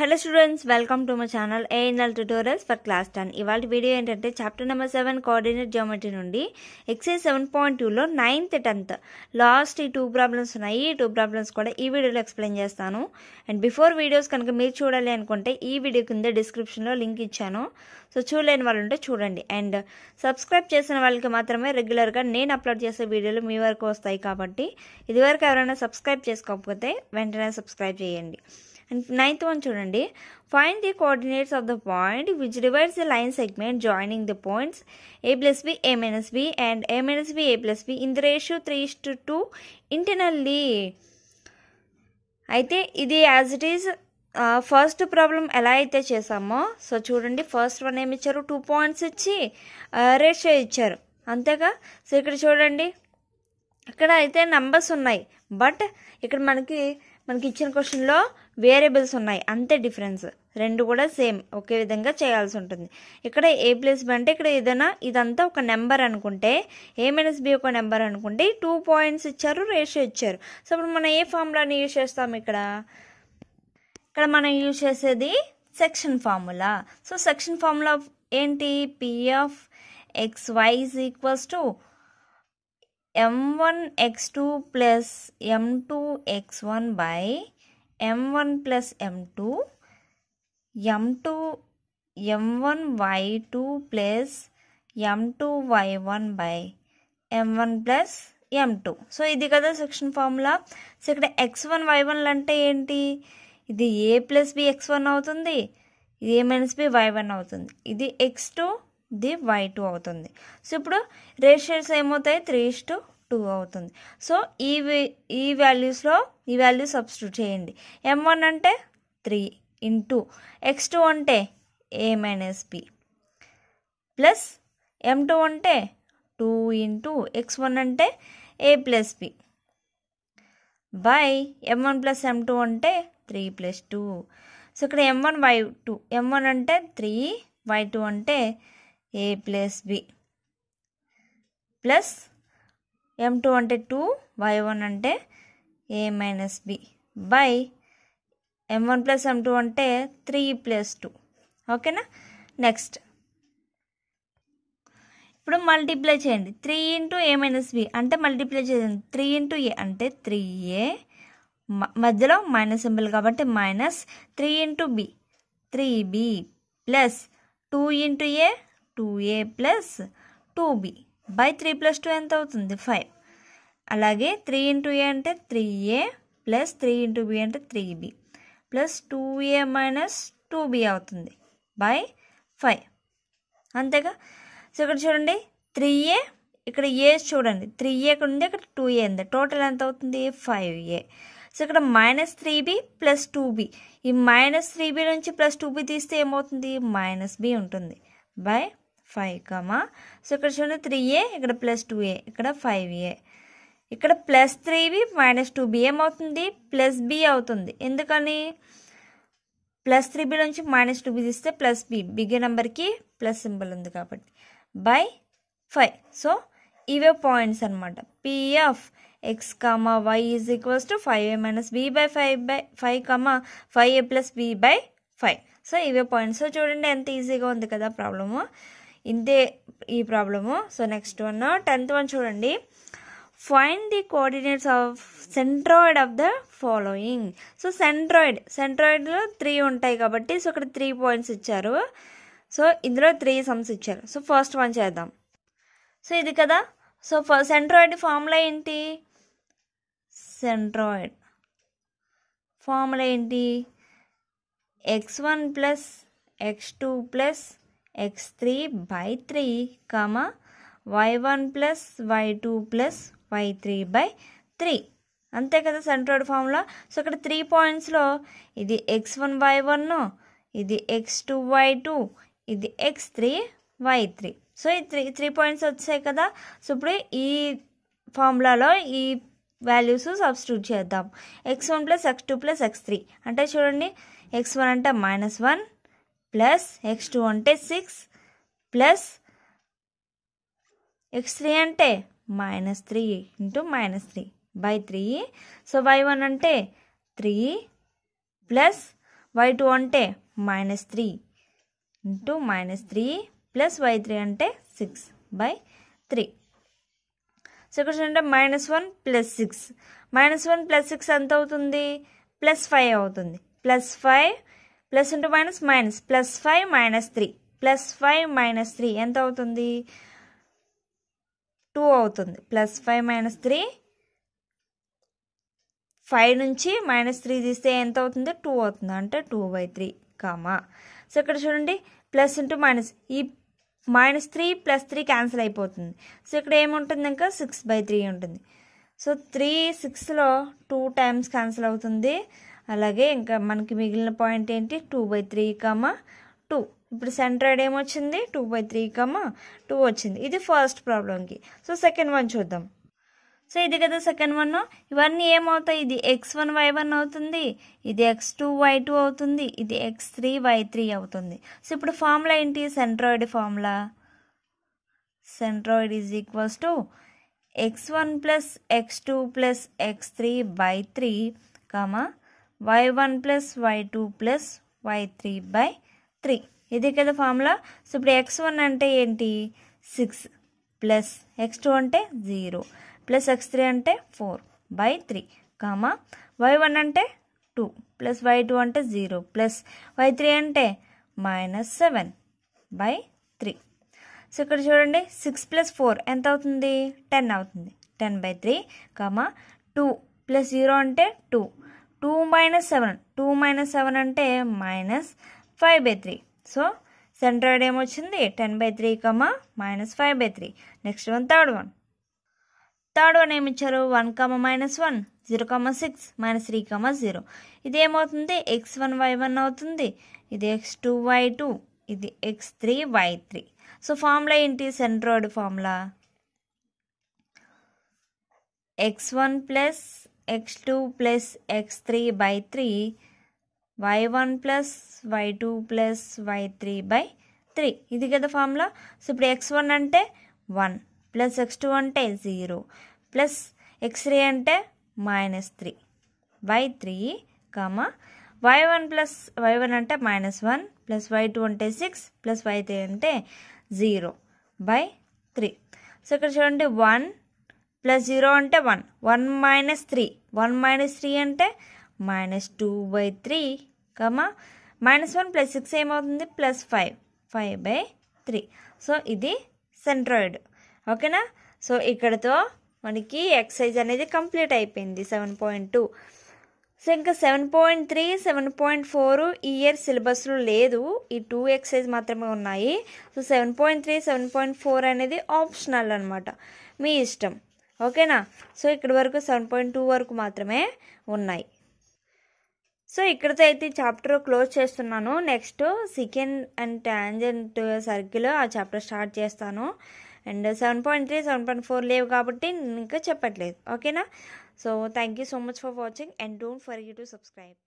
hello students welcome to my channel A N L tutorials for class ten ఇవాళ video ఏంటంటే chapter number seven coordinate geometry నుండి exercise seven point టూలో ninth tenth last ఈ two problems ఉన్నాయి ఈ two problems కూడా ఈ వీడియోలో ఎక్స్ప్లెయిన్ చేస్తాను అండ్ బిఫోర్ వీడియోస్ కనుక మీరు చూడాలి అనుకుంటే ఈ వీడియో కింద డిస్క్రిప్షన్లో లింక్ ఇచ్చాను సో చూడలేని వాళ్ళు ఉంటే చూడండి అండ్ సబ్స్క్రైబ్ చేసిన వాళ్ళకి మాత్రమే రెగ్యులర్గా నేను అప్లోడ్ చేసే వీడియోలు మీ వరకు వస్తాయి కాబట్టి ఇదివరకు ఎవరైనా సబ్స్క్రైబ్ చేసుకోకపోతే వెంటనే సబ్స్క్రైబ్ చేయండి అండ్ నైన్త్ వన్ చూడండి find the coordinates of the point which divides the line segment joining the points a plus b a minus b and a minus b a plus b in the ratio three to two internally అయితే ఇది as it is first problem ఎలా అయితే చేసామో so చూడండి first one ఏమి ఇచ్చారు two points ఇచ్చి ratio ఇచ్చారు అంతేగా సో ఇక్కడ చూడండి ఇక్కడ అయితే నంబర్స్ ఉన్నాయి బట్ ఇక్కడ మనకి మనకి ఇచ్చిన క్వశ్చన్లో వేరియబుల్స్ ఉన్నాయి అంతే డిఫరెన్స్ రెండు కూడా సేమ్ ఒకే విధంగా చేయాల్సి ఉంటుంది ఇక్కడ ఏ ప్లస్ బి అంటే ఇక్కడ ఏదైనా ఇదంతా ఒక నెంబర్ అనుకుంటే ఏ మైనస్ బి ఒక నెంబర్ అనుకుంటే టూ పాయింట్స్ ఇచ్చారు రేషియో ఇచ్చారు సో ఇప్పుడు మనం ఏ ఫార్ములాని యూజ్ చేస్తాం ఇక్కడ ఇక్కడ మనం యూజ్ చేసేది section formula so section formula ఏంటి P of x y equals to m one x two plus m two x one by m m m m one one plus two two y two plus m two y one by m one plus m two so ఇది కదా section formula so ఇక్కడ x one y one అంటే ఏంటి ఇది a plus b x one అవుతుంది ఇది a minus B y one అవుతుంది ఇది x two the y two అవుతుంది సో ఇప్పుడు రేషియోస్ ఏమవుతాయి త్రీ ఇస్ టు టూ అవుతుంది సో ఈ ఈ వాల్యూస్లో ఈ వాల్యూ సబ్స్టిట్యూట్ చేయండి ఎం వన్ అంటే త్రీ ఇంటూ ఎక్స్ టూ అంటే a minus b plus m two అంటే టూ ఇంటూ ఎక్స్ వన్ అంటే a plus b by m one plus m two అంటే త్రీ ప్లస్ టూ సో ఇక్కడ m one y two m one అంటే three y two అంటే a plus b plus m two అంటే two y one అంటే a minus b by m one plus m two అంటే three plus two ఓకేనా next ఇప్పుడు multiply చేయండి three into a minus b అంటే multiply చేయండి three into a అంటే three a మధ్యలో మైనస్ సింబల్ కాబట్టి minus three into b three b plus two into a two a plus two b by three plus two ఎంత అవుతుంది five అలాగే three into a అంటే three a plus three into b అంటే three b plus two a minus two b అవుతుంది by five అంతేగా so ఇక్కడ చూడండి three ఏ ఇక్కడ ఏ చూడండి త్రీ ఏ ఇక్కడ ఉంది ఇక్కడ టూ ఏ ఉంది టోటల్ ఎంత అవుతుంది ఫైవ్ ఏ సో ఇక్కడ minus three b plus two b ఈ మైనస్ త్రీ బి నుంచి ప్లస్ టూ బి తీస్తే ఏమవుతుంది మైనస్ బి ఉంటుంది బై ఫైవ్ కమా సో ఇక్కడ చూడండి త్రీ ఏ ఇక్కడ ప్లస్ టూ ఏ ఇక్కడ ఫైవ్ ఏ ఇక్కడ plus three b minus two b ఏమవుతుంది ప్లస్ బి అవుతుంది ఎందుకని ప్లస్ త్రీ బి నుంచి మైనస్ టూ బి తీస్తే ప్లస్ బి బిగ్గర్ నెంబర్కి ప్లస్ సింబల్ ఉంది కాబట్టి బై ఫైవ్ సో ఇవే పాయింట్స్ అనమాట P of x comma y is equals to five a minus b by five by five comma five a plus b by five so ఇవే points so చూడండి ఎంత ఈజీగా ఉంది కదా ప్రాబ్లము ఇంతే ఈ problem so next one tenth one చూడండి find the coordinates of centroid of the following so centroid సెంట్రాయిడ్లో త్రీ ఉంటాయి కాబట్టి సో ఇక్కడ త్రీ పాయింట్స్ ఇచ్చారు సో ఇందులో త్రీ సమ్స్ ఇచ్చారు సో ఫస్ట్ వన్ చేద్దాం సో ఇది కదా సో సెంట్రాయిడ్ ఫార్ములా ఏంటి సెంట్రాయిడ్ ఫార్ములా ఏంటి x one plus x two plus x three by three 3 y one plus y two plus y three by three అంతే కదా సెంట్రోడ్ ఫామ్లో so ఇక్కడ త్రీ పాయింట్స్లో ఇది ఎక్స్ వన్ వై వన్ ఇది x two y two ఇది x three y three so ఈ three three points వచ్చాయి కదా సో ఇప్పుడు ఈ ఫార్ములాలో ఈ వాల్యూస్ సబ్స్టిట్యూట్ చేద్దాం x one plus x two plus x three అంటే చూడండి ఎక్స్ వన్ అంటే minus one plus x two అంటే సిక్స్ ప్లస్ ఎక్స్ త్రీ అంటే minus three into minus three by three so y one అంటే three plus y two అంటే minus three into minus three plus y three అంటే six by three so ఇక్కడ అంటే minus one plus six minus one plus six ఎంత అవుతుంది plus five అవుతుంది plus five plus into minus minus plus five minus three plus five minus three ఎంత అవుతుంది two అవుతుంది plus five minus three five నుంచి minus three తీస్తే ఎంత అవుతుంది టూ అవుతుంది అంటే two by three comma so ఇక్కడ చూడండి ప్లస్ ఇంటూ మైనస్ ఈ minus three plus three cancel అయిపోతుంది సో ఇక్కడ ఏముంటుంది ఇంకా సిక్స్ బై త్రీ ఉంటుంది సో త్రీ సిక్స్లో టూ టైమ్స్ క్యాన్సిల్ అవుతుంది అలాగే ఇంకా మనకి మిగిలిన పాయింట్ ఏంటి two by three comma two ఇప్పుడు సెంట్రాయిడ్ ఏమొచ్చింది two by three comma two వచ్చింది ఇది ఫస్ట్ ప్రాబ్లంకి సో సెకండ్ వన్ చూద్దాం సో ఇది కదా సెకండ్ వన్ ఇవన్నీ ఏమవుతాయి ఇది ఎక్స్ వన్ వై వన్ అవుతుంది ఇది ఎక్స్ టూ వై టూ అవుతుంది ఇది ఎక్స్ త్రీ వై త్రీ అవుతుంది సో ఇప్పుడు ఫార్ములా ఏంటి centroid formula centroid is equals to x one plus x two plus x three by three comma y one plus y two plus y three by three ఇది కదా formula so ఇప్పుడు x one అంటే ఏంటి six plus x two అంటే zero plus x three అంటే four by three comma y one అంటే two plus y two అంటే zero plus y three అంటే minus seven by three so ఇక్కడ చూడండి సిక్స్ ప్లస్ ఫోర్ ఎంత అవుతుంది టెన్ అవుతుంది ten by three comma two plus zero అంటే two two minus seven two minus seven అంటే minus five by three so centroid ఏమొచ్చింది ten by three comma minus five by three next one third one third one ఏమి ఇచ్చారు one comma minus one zero comma six minus three comma zero ఇది ఏమవుతుంది x one y one అవుతుంది ఇది x two y two ఇది x three y three so formula ఏంటి centroid formula x one plus x two plus x three by three y one plus y two plus y three by three ఇది కదా formula so ఇప్పుడు x one అంటే one plus x two అంటే zero plus x three అంటే minus three y three comma y one plus y one అంటే minus one plus y two అంటే six plus y three అంటే zero by three so ఇక్కడ చూడండి one plus zero అంటే one one minus three one minus three అంటే minus two by three comma minus one plus six ఏమవుతుంది plus five five by three so ఇది centroid ఓకేనా so ఇక్కడతో మనకి exercise అనేది కంప్లీట్ అయిపోయింది సెవెన్ పాయింట్ టూ సో ఇంకా seven point three seven point four ఈ ఇయర్ సిలబస్లో లేదు ఈ టూ ఎక్సైజ్ మాత్రమే ఉన్నాయి so seven point three seven point four అనేది ఆప్షనల్ అనమాట మీ ఇష్టం ఓకేనా సో ఇక్కడి వరకు సెవెన్ పాయింట్ టూ వరకు మాత్రమే ఉన్నాయి సో ఇక్కడితో అయితే చాప్టర్ క్లోజ్ చేస్తున్నాను next second and tangent circle ఆ చాప్టర్ స్టార్ట్ చేస్తాను and seven point three seven point four లేవు కాబట్టి ఇంకా చెప్పట్లేదు ఓకేనా so thank you so much for watching and don't for you to subscribe